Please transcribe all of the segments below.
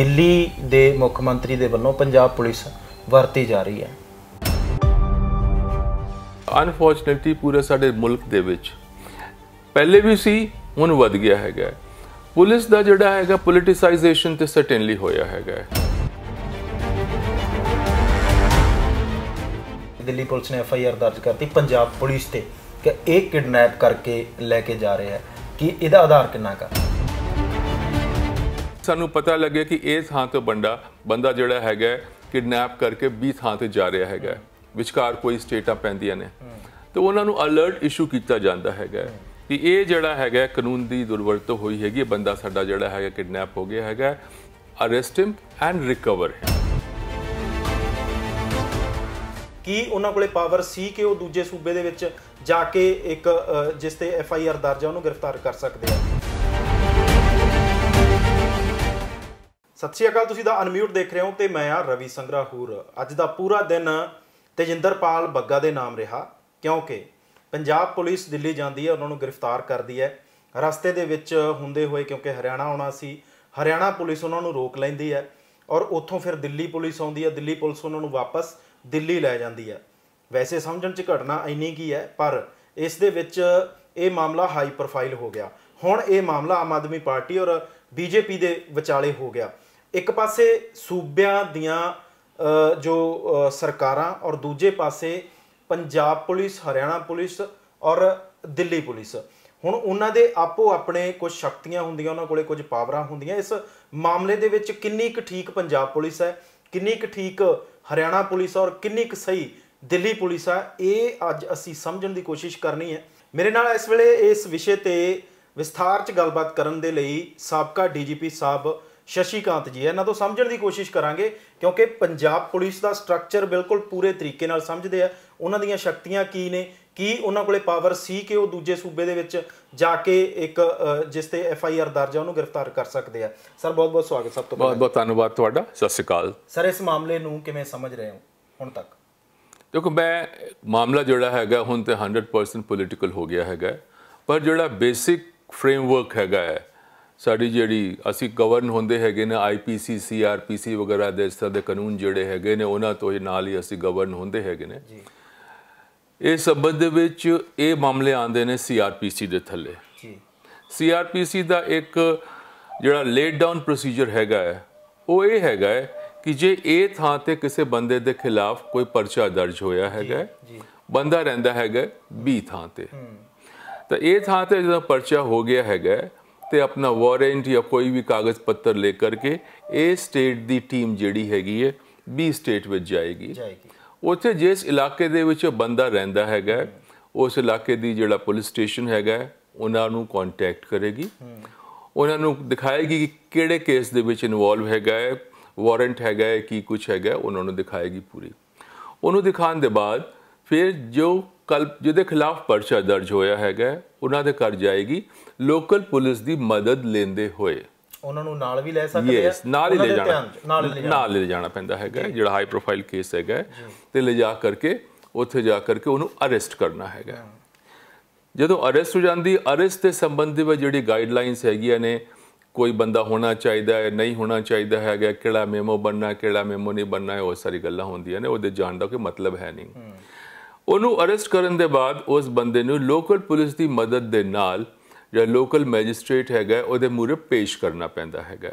ਦਿੱਲੀ ਦੇ ਮੁੱਖ ਮੰਤਰੀ ਦੇ ਵੱਲੋਂ ਪੰਜਾਬ ਪੁਲਿਸ ਵਰਤੀ ਜਾ ਰਹੀ ਹੈ ਅਨਫੋਰਚਨਟਲੀ ਪੂਰੇ ਸਾਡੇ ਮੁਲਕ ਦੇ ਵਿੱਚ ਪਹਿਲੇ ਵੀ ਸੀ ਹੁਣ ਵੱਧ ਗਿਆ ਹੈਗਾ ਪੁਲਿਸ ਦਾ ਜਿਹੜਾ ਹੈਗਾ ਪੋਲਿਟਿਸਾਈਜੇਸ਼ਨ ਤੇ ਸਰਟੇਨਲੀ ਹੋਇਆ ਹੈਗਾ ਦਿੱਲੀ ਪੁਲਿਸ ਨੇ ਐਫ ਆਈ ਆਰ ਦਰਜ ਕਰਤੀ ਪੰਜਾਬ ਪੁਲਿਸ ਤੇ ਕਿ ਇਹ ਕਿਡਨੈਪ ਕਰਕੇ ਲੈ ਕੇ ਜਾ ਰਿਹਾ ਹੈ ਕਿ ਇਹਦਾ ਆਧਾਰ ਕਿੰਨਾ ਕਰ ਸਾਨੂੰ ਪਤਾ ਲੱਗਿਆ ਕਿ ਇਸ ਥਾਂ ਤੋਂ ਬੰਦਾ ਬੰਦਾ ਜਿਹੜਾ ਹੈਗਾ ਕਿਡਨੈਪ ਕਰਕੇ 20 ਥਾਂ ਤੇ ਜਾ ਰਿਹਾ ਹੈਗਾ ਵਿਚਕਾਰ ਕੋਈ ਸਟੇਟਾਂ ਪੈਂਦੀਆਂ ਨੇ ਤੇ ਉਹਨਾਂ ਨੂੰ ਅਲਰਟ ਇਸ਼ੂ ਕੀਤਾ ਜਾਂਦਾ ਹੈਗਾ ਕਿ ਇਹ ਜਿਹੜਾ ਹੈਗਾ ਕਾਨੂੰਨ ਦੀ ਦੁਰਵਰਤੋਂ ਹੋਈ ਹੈਗੀ ਬੰਦਾ ਸਾਡਾ ਜਿਹੜਾ ਹੈਗਾ ਕਿਡਨੈਪ ਹੋ ਗਿਆ ਹੈਗਾ arrest him and recover him ਕੀ ਉਹਨਾਂ ਕੋਲੇ ਪਾਵਰ ਸੀ ਕਿ ਉਹ ਦੂਜੇ ਸੂਬੇ ਦੇ ਵਿੱਚ ਜਾ ਕੇ ਇੱਕ ਜਿਸ ਤੇ ਐਫ ਆਈ ਆਰ ਦਰਜ ਹੈ ਉਹਨੂੰ ਗ੍ਰਿਫਤਾਰ ਕਰ ਸਕਦੇ ਆ ਸਤਿ ਸ਼੍ਰੀ ਅਕਾਲ ਤੁਸੀਂ ਦਾ ਅਨਮਿਊਟ ਦੇਖ ਰਹੇ ਹੋ ਤੇ ਮੈਂ ਆ ਰਵੀ ਸੰਗਰਾਹੂਰ ਅੱਜ ਦਾ ਪੂਰਾ ਦਿਨ ਤੇਜਿੰਦਰਪਾਲ ਬੱਗਾ ਦੇ ਨਾਮ ਰਿਹਾ ਕਿਉਂਕਿ ਪੰਜਾਬ ਪੁਲਿਸ ਦਿੱਲੀ ਜਾਂਦੀ ਹੈ ਉਹਨਾਂ ਨੂੰ ਗ੍ਰਿਫਤਾਰ ਕਰਦੀ ਹੈ ਰਸਤੇ ਦੇ ਵਿੱਚ ਹੁੰਦੇ ਹੋਏ ਕਿਉਂਕਿ ਹਰਿਆਣਾ ਆਉਣਾ ਸੀ ਹਰਿਆਣਾ ਪੁਲਿਸ ਉਹਨਾਂ ਨੂੰ ਰੋਕ ਲੈਂਦੀ ਹੈ ਔਰ ਉੱਥੋਂ ਫਿਰ ਦਿੱਲੀ ਪੁਲਿਸ ਆਉਂਦੀ ਹੈ ਦਿੱਲੀ ਪੁਲਿਸ ਉਹਨਾਂ ਨੂੰ ਵਾਪਸ ਦਿੱਲੀ ਲੈ ਜਾਂਦੀ ਹੈ ਵੈਸੇ ਸਮਝਣ 'ਚ ਘਟਨਾ ਇੰਨੀ ਕੀ ਹੈ ਪਰ ਇਸ ਦੇ ਵਿੱਚ ਇਹ ਮਾਮਲਾ ਹਾਈ ਪ੍ਰੋਫਾਈਲ ਹੋ ਗਿਆ ਹੁਣ ਇਹ ਮਾਮਲਾ ਆਮ ਆਦਮੀ ਪਾਰਟੀ ਔਰ ਬੀਜੇਪੀ ਦੇ ਵਿਚਾਲੇ ਹੋ ਗਿਆ ਇੱਕ ਪਾਸੇ ਸੂਬਿਆਂ ਦੀਆਂ ਜੋ ਸਰਕਾਰਾਂ ਔਰ ਦੂਜੇ ਪਾਸੇ ਪੰਜਾਬ ਪੁਲਿਸ ਹਰਿਆਣਾ ਪੁਲਿਸ ਔਰ ਦਿੱਲੀ ਪੁਲਿਸ ਹੁਣ ਉਹਨਾਂ ਦੇ ਆਪੋ ਆਪਣੇ ਕੁਝ ਸ਼ਕਤੀਆਂ ਹੁੰਦੀਆਂ ਉਹਨਾਂ ਕੋਲੇ ਕੁਝ ਪਾਵਰਾਂ ਹੁੰਦੀਆਂ ਇਸ ਮਾਮਲੇ ਦੇ ਵਿੱਚ ਕਿੰਨੀ ਕੁ ਠੀਕ ਪੰਜਾਬ ਪੁਲਿਸ ਹੈ ਕਿੰਨੀ ਕੁ ਠੀਕ ਹਰਿਆਣਾ ਪੁਲਿਸ ਔਰ ਕਿੰਨੀ ਕੁ ਸਹੀ ਦਿੱਲੀ ਪੁਲਿਸ ਹੈ ਇਹ ਅੱਜ ਅਸੀਂ ਸਮਝਣ ਦੀ ਕੋਸ਼ਿਸ਼ ਕਰਨੀ ਹੈ ਮੇਰੇ ਨਾਲ ਇਸ ਵੇਲੇ ਇਸ ਵਿਸ਼ੇ ਤੇ ਵਿਸਥਾਰ 'ਚ ਗੱਲਬਾਤ ਕਰਨ ਦੇ ਲਈ ਸਾਬਕਾ ਡੀਜੀਪੀ ਸਾਹਿਬ ਸ਼ਸ਼ੀਕਾਂਤ ਜੀ ਇਹਨਾਂ ਤੋਂ ਸਮਝਣ ਦੀ ਕੋਸ਼ਿਸ਼ ਕਰਾਂਗੇ ਕਿਉਂਕਿ ਪੰਜਾਬ ਪੁਲਿਸ ਦਾ ਸਟਰਕਚਰ ਬਿਲਕੁਲ ਪੂਰੇ ਤਰੀਕੇ ਨਾਲ ਸਮਝਦੇ ਆ ਉਹਨਾਂ ਦੀਆਂ ਸ਼ਕਤੀਆਂ ਕੀ ਨੇ ਕੀ ਉਹਨਾਂ ਕੋਲੇ ਪਾਵਰ ਸੀ ਕਿ ਉਹ ਦੂਜੇ ਸੂਬੇ ਦੇ ਵਿੱਚ ਜਾ ਕੇ ਇੱਕ ਜਿਸ ਤੇ ਐਫ ਆਈ ਆਰ ਦਰਜ ਆ ਉਹਨੂੰ ਗ੍ਰਿਫਤਾਰ ਕਰ ਸਕਦੇ ਆ ਸਰ ਬਹੁਤ ਬਹੁਤ ਸਵਾਗਤ ਸਭ ਤੋਂ ਬਹੁਤ ਬਹੁਤ ਧੰਨਵਾਦ ਤੁਹਾਡਾ ਸਤਿ ਸ਼੍ਰੀ ਅਕਾਲ ਸਰ ਇਸ ਮਾਮਲੇ ਨੂੰ ਕਿਵੇਂ ਸਮਝ ਰਹੇ ਹੋ ਹੁਣ ਤੱਕ ਦੇਖੋ ਮੈਂ ਮਾਮਲਾ ਜਿਹੜਾ ਹੈਗਾ ਹੁਣ ਤੇ 100% ਪੋਲੀਟੀਕਲ ਹੋ ਗਿਆ ਹੈਗਾ ਪਰ ਜਿਹੜਾ ਬੇਸਿਕ ਫਰੇਮਵਰਕ ਹੈਗਾ ਹੈ ਸਾਡੀ ਜਿਹੜੀ ਅਸੀਂ ਗਵਰਨ ਹੁੰਦੇ ਹੈਗੇ ਨੇ ਆਈਪੀਸੀ ਸੀਆਰਪੀਸੀ ਵਗੈਰਾ ਦੇ ਸਤ ਦੇ ਕਾਨੂੰਨ ਜਿਹੜੇ ਹੈਗੇ ਨੇ ਉਹਨਾਂ ਤੋਂ ਹੀ ਨਾਲ ਹੀ ਅਸੀਂ ਗਵਰਨ ਹੁੰਦੇ ਹੈਗੇ ਨੇ ਜੀ ਇਹ ਸਬੰਧ ਦੇ ਵਿੱਚ ਇਹ ਮਾਮਲੇ ਆਉਂਦੇ ਨੇ ਸੀਆਰਪੀਸੀ ਦੇ ਥੱਲੇ ਜੀ ਸੀਆਰਪੀਸੀ ਦਾ ਇੱਕ ਜਿਹੜਾ ਲੇਟ ਡਾਊਨ ਪ੍ਰੋਸੀਜਰ ਹੈਗਾ ਹੈ ਉਹ ਇਹ ਹੈਗਾ ਹੈ ਕਿ ਜੇ ਇਹ ਥਾਂ ਤੇ ਕਿਸੇ ਬੰਦੇ ਦੇ ਖਿਲਾਫ ਕੋਈ ਪਰਚਾ ਦਰਜ ਹੋਇਆ ਹੈਗਾ ਬੰਦਾ ਰਹਿੰਦਾ ਹੈਗਾ ਬੀ ਥਾਂ ਤੇ ਤਾਂ ਇਹ ਥਾਂ ਤੇ ਜਦੋਂ ਪਰਚਾ ਹੋ ਗਿਆ ਹੈਗਾ ਤੇ ਆਪਣਾ ਵਾਰੰਟ ਜਾਂ ਕੋਈ ਵੀ ਕਾਗਜ਼ ਪੱਤਰ ਲੈ ਕਰਕੇ ਇਹ ਸਟੇਟ ਦੀ ਟੀਮ ਜਿਹੜੀ ਹੈਗੀ ਹੈ ਬੀ ਸਟੇਟ ਵਿੱਚ ਜਾਏਗੀ ਉੱਥੇ ਜਿਸ ਇਲਾਕੇ ਦੇ ਵਿੱਚ ਬੰਦਾ ਰਹਿੰਦਾ ਹੈਗਾ ਉਸ ਇਲਾਕੇ ਦੀ ਜਿਹੜਾ ਪੁਲਿਸ ਸਟੇਸ਼ਨ ਹੈਗਾ ਉਹਨਾਂ ਨੂੰ ਕੰਟੈਕਟ ਕਰੇਗੀ ਉਹਨਾਂ ਨੂੰ ਦਿਖਾਏਗੀ ਕਿ ਕਿਹੜੇ ਕੇਸ ਦੇ ਵਿੱਚ ਇਨਵੋਲਵ ਹੈਗਾ ਹੈ ਵਾਰੰਟ ਹੈਗਾ ਹੈ ਕੁਝ ਹੈਗਾ ਉਹਨਾਂ ਨੂੰ ਦਿਖਾਏਗੀ ਪੂਰੀ ਉਹਨੂੰ ਦਿਖਾਣ ਦੇ ਬਾਅਦ ਫਿਰ ਜੋ ਕਲਪ ਜਿਹਦੇ ਖਿਲਾਫ ਪਰਚਾ ਦਰਜ ਹੋਇਆ ਹੈਗਾ ਉਹਨਾਂ ਦੇ ਕਰ ਜਾਏਗੀ ਲੋਕਲ ਪੁਲਿਸ ਦੀ ਮਦਦ ਲੈਂਦੇ ਹੋਏ ਉਹਨਾਂ ਨੂੰ ਨਾਲ ਵੀ ਲੈ ਸਕਦੇ ਆ ਯੈਸ ਨਾਲ ਹੀ ਲੈ ਜਾਣਾ ਨਾਲ ਲੈ ਜਾਣਾ ਪੈਂਦਾ ਹੈਗਾ ਜਿਹੜਾ ਹਾਈ ਪ੍ਰੋਫਾਈਲ ਕੇਸ ਹੈਗਾ ਤੇ ਲੈ ਜਾ ਕਰਕੇ ਉੱਥੇ ਜਾ ਕਰਕੇ ਉਹਨੂੰ ਅਰੈਸਟ ਕਰਨਾ ਹੈਗਾ ਜਦੋਂ ਅਰੈਸਟ ਹੋ ਜਾਂਦੀ ਅਰੈਸਟ ਦੇ ਸੰਬੰਧੀ ਵਿੱਚ ਜਿਹੜੀ ਗਾਈਡਲਾਈਨਸ ਹੈਗੀਆਂ ਨੇ ਕੋਈ ਬੰਦਾ ਹੋਣਾ ਚਾਹੀਦਾ ਹੈ ਨਹੀਂ ਹੋਣਾ ਚਾਹੀਦਾ ਹੈਗਾ ਕਿਹੜਾ ਮੈਮੋ ਬੰਨਾ ਕਿਹੜਾ ਮੈਮੋ ਨਹੀਂ ਬੰਨਾ ਉਹ ਸਾਰੀ ਗੱਲਾਂ ਹੁੰਦੀਆਂ ਨੇ ਉਹਦੇ ਜਾਣ ਦਾ ਕੋਈ ਮਤਲਬ ਹੈ ਨਹੀਂ ਉਹਨੂੰ ਅਰੈਸਟ ਕਰਨ ਦੇ ਬਾਅਦ ਉਸ ਬੰਦੇ ਨੂੰ ਲੋਕਲ ਪੁਲਿਸ ਦੀ ਮਦਦ ਦੇ ਨਾਲ ਜਾਂ ਲੋਕਲ ਮੈਜਿਸਟ੍ਰੇਟ ਹੈਗਾ ਉਹਦੇ ਮੂਰੇ ਪੇਸ਼ ਕਰਨਾ ਪੈਂਦਾ ਹੈਗਾ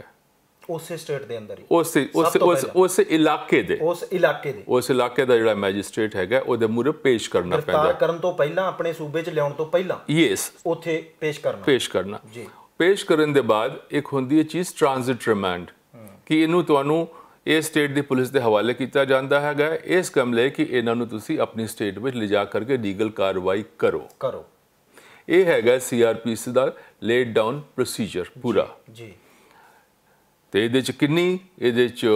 ਉਸੇ ਸਟੇਟ ਦੇ ਅੰਦਰ ਹੀ ਉਸ ਉਸ ਉਸ ਇਲਾਕੇ ਦੇ ਉਸ ਇਲਾਕੇ ਦੇ ਉਸ ਇਲਾਕੇ ਦਾ ਜਿਹੜਾ ਮੈਜਿਸਟ੍ਰੇਟ ਹੈਗਾ ਉਹਦੇ ਮੂਰੇ ਪੇਸ਼ ਕਰਨਾ ਪੈਂਦਾ ਹੈ ਕਰਨ ਤੋਂ ਪਹਿਲਾਂ ਆਪਣੇ ਸੂਬੇ 'ਚ ਲਿਆਉਣ ਤੋਂ ਪਹਿਲਾਂ ਯੈਸ ਉੱਥੇ ਪੇਸ਼ ਕਰਨਾ ਪੇਸ਼ ਕਰਨਾ ਜੀ ਪੇਸ਼ ਕਰਨ ਦੇ ਬਾਅਦ ਇੱਕ ਹੁੰਦੀ ਹੈ ਚੀਜ਼ ਟ੍ਰਾਂਜ਼ਿਟ ਰਿਮਾਂਡ ਕਿ ਇਹਨੂੰ ਤੁਹਾਨੂੰ ਇਹ ਸਟੇਟ ਦੀ ਪੁਲਿਸ ਦੇ ਹਵਾਲੇ ਕੀਤਾ ਜਾਂਦਾ ਹੈਗਾ ਇਸ ਕਮਲੇ ਕਿ ਇਹਨਾਂ ਨੂੰ ਤੁਸੀਂ ਆਪਣੀ ਸਟੇਟ ਵਿੱਚ ਲਿਜਾ ਕਰਕੇ ਲੀਗਲ ਕਾਰਵਾਈ ਕਰੋ ਕਰੋ ਇਹ ਹੈਗਾ ਸੀਆਰਪੀਸੀ ਦਾ ਲੇਡ ਡਾਊਨ ਪ੍ਰੋਸੀਜਰ ਪੂਰਾ ਜੀ ਤੇ ਇਹਦੇ ਚ ਕਿੰਨੀ ਇਹਦੇ ਚ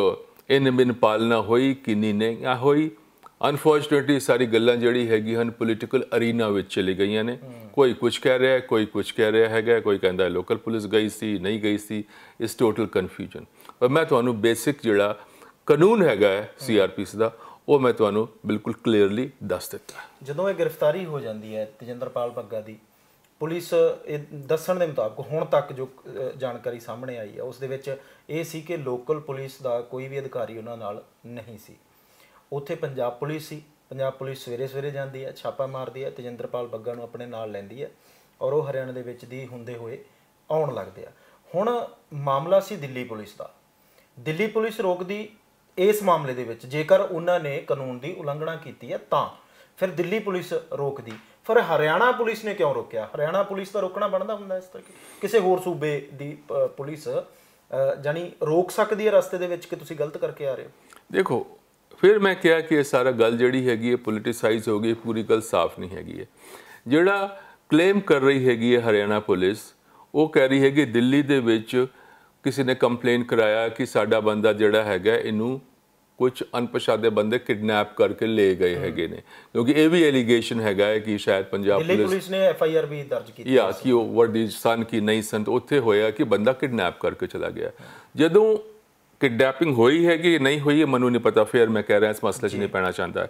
ਇਨ ਬਿਨ ਪਾਲਣਾ ਹੋਈ ਕਿੰਨੀ ਨਹੀਂ ਆ ਹੋਈ ਅਨਫੋਰਚੂਨੇਟਲੀ ਸਾਰੀ ਗੱਲਾਂ ਜਿਹੜੀ ਹੈਗੀ ਹਨ ਪੋਲੀਟੀਕਲ ਅਰੀਨਾ ਵਿੱਚ ਚਲੀ ਗਈਆਂ ਨੇ ਕੋਈ ਕੁਝ ਕਹਿ ਰਿਹਾ ਹੈ ਕੋਈ ਕੁਝ ਕਹਿ ਰਿਹਾ ਹੈਗਾ ਕੋਈ ਕਹਿੰਦਾ ਲੋਕਲ ਪੁਲਿਸ ਗਈ ਸੀ ਨਹੀਂ ਗਈ ਸੀ ਇਸ ਟੋਟਲ ਕਨਫਿਊਜ਼ਨ ਮੈਂ ਤੁਹਾਨੂੰ ਬੇਸਿਕ ਜਿਹੜਾ ਕਾਨੂੰਨ ਹੈਗਾ ਸੀਆਰਪੀਸ ਦਾ ਉਹ ਮੈਂ ਤੁਹਾਨੂੰ ਬਿਲਕੁਲ ਕਲੀਅਰਲੀ ਦੱਸ ਦਿੱਤਾ ਜਦੋਂ ਇਹ ਗ੍ਰਿਫਤਾਰੀ ਹੋ ਜਾਂਦੀ ਹੈ ਤੇਜਿੰਦਰਪਾਲ ਪੱਗਾ ਦੀ ਪੁਲਿਸ ਇਹ ਦੱਸਣ ਦੇ ਮੁਤਾਬਕ ਹੁਣ ਤੱਕ ਜੋ ਜਾਣਕਾਰੀ ਸਾਹਮਣੇ ਆਈ ਹੈ ਉਸ ਦੇ ਵਿੱਚ ਇਹ ਸੀ ਕਿ ਲੋਕਲ ਪੁਲਿਸ ਦਾ ਕੋਈ ਵੀ ਅਧਿਕਾਰੀ ਉਹਨਾਂ ਨਾਲ ਨਹੀਂ ਸੀ ਉੱਥੇ ਪੰਜਾਬ ਪੁਲਿਸ ਸੀ ਪੰਜਾਬ ਪੁਲਿਸ ਸਵੇਰੇ ਸਵੇਰੇ ਜਾਂਦੀ ਹੈ ਛਾਪਾ ਮਾਰਦੀ ਹੈ ਤੇਜਿੰਦਰਪਾਲ ਬੱਗਾ ਨੂੰ ਆਪਣੇ ਨਾਲ ਲੈਂਦੀ ਹੈ ਔਰ ਉਹ ਹਰਿਆਣਾ ਦੇ ਵਿੱਚ ਦੀ ਹੁੰਦੇ ਹੋਏ ਆਉਣ ਲੱਗਦੇ ਆ ਹੁਣ ਮਾਮਲਾ ਸੀ ਦਿੱਲੀ ਪੁਲਿਸ ਦਾ ਦਿੱਲੀ ਪੁਲਿਸ ਰੋਕਦੀ ਇਸ ਮਾਮਲੇ ਦੇ ਵਿੱਚ ਜੇਕਰ ਉਹਨਾਂ ਨੇ ਕਾਨੂੰਨ ਦੀ ਉਲੰਘਣਾ ਕੀਤੀ ਹੈ ਤਾਂ ਫਿਰ ਦਿੱਲੀ ਪੁਲਿਸ ਰੋਕਦੀ ਫਿਰ ਹਰਿਆਣਾ ਪੁਲਿਸ ਨੇ ਕਿਉਂ ਰੋਕਿਆ ਹਰਿਆਣਾ ਪੁਲਿਸ ਤਾਂ ਰੋਕਣਾ ਬਣਦਾ ਹੁੰਦਾ ਇਸ ਤਰ੍ਹਾਂ ਕਿਸੇ ਹੋਰ ਸੂਬੇ ਦੀ ਪੁਲਿਸ ਜਾਨੀ ਰੋਕ ਸਕਦੀ ਹੈ ਰਸਤੇ ਦੇ ਵਿੱਚ ਕਿ ਤੁਸੀਂ ਗਲਤ ਕਰਕੇ ਆ ਰਹੇ ਹੋ ਦੇਖੋ ਫਿਰ ਮੈਂ ਕਿਹਾ ਕਿ ਇਹ ਸਾਰਾ ਗੱਲ ਜਿਹੜੀ ਹੈਗੀ ਹੈ ਪੋਲਿਟਿਸਾਈਜ਼ ਹੋ ਗਈ ਪੂਰੀ ਗੱਲ ਸਾਫ਼ ਨਹੀਂ ਹੈਗੀ ਹੈ ਜਿਹੜਾ ਕਲੇਮ ਕਰ ਰਹੀ ਹੈਗੀ ਹੈ ਹਰਿਆਣਾ ਪੁਲਿਸ ਉਹ ਕਹਿ ਰਹੀ ਹੈ ਕਿ ਦਿੱਲੀ ਦੇ ਵਿੱਚ ਕਿਸੇ ਨੇ ਕੰਪਲੇਨ ਕਰਾਇਆ ਕਿ ਸਾਡਾ ਬੰਦਾ ਜਿਹੜਾ ਹੈਗਾ ਇਹਨੂੰ ਕੁਝ ਅਨਪਛਾਤੇ ਬੰਦੇ ਕਿਡਨੈਪ ਕਰਕੇ ਲੈ ਗਏ ਹੈਗੇ ਨੇ ਕਿਉਂਕਿ ਇਹ ਵੀ ਐਲੀਗੇਸ਼ਨ ਹੈਗਾ ਹੈ ਕਿ ਸ਼ਾਇਦ ਪੰਜਾਬ ਪੁਲਿਸ ਪੁਲਿਸ ਨੇ ਐਫ ਆਈ ਆਰ ਵੀ ਦਰਜ ਕੀਤੀ ਯਾ ਕਿ ਉਹ ਵਰਦੀ ਸਨ ਕੀ ਨਹੀਂ ਸੰਤ ਉੱਥੇ ਹੋਇਆ ਕਿ ਬੰਦਾ ਕਿਡਨੈਪ ਕਰਕੇ ਚਲਾ ਗਿਆ ਜਦੋਂ ਕਿਡਨੈਪਿੰਗ ਹੋਈ ਹੈ ਕਿ ਨਹੀਂ ਹੋਈ ਹੈ ਮੈਨੂੰ ਨਹੀਂ ਪਤਾ ਫਿਰ ਮੈਂ ਕਹਿ ਰਿਹਾ ਇਸ ਮਸਲੇ 'ਚ ਨਹੀਂ ਪੈਣਾ ਚਾਹੁੰਦਾ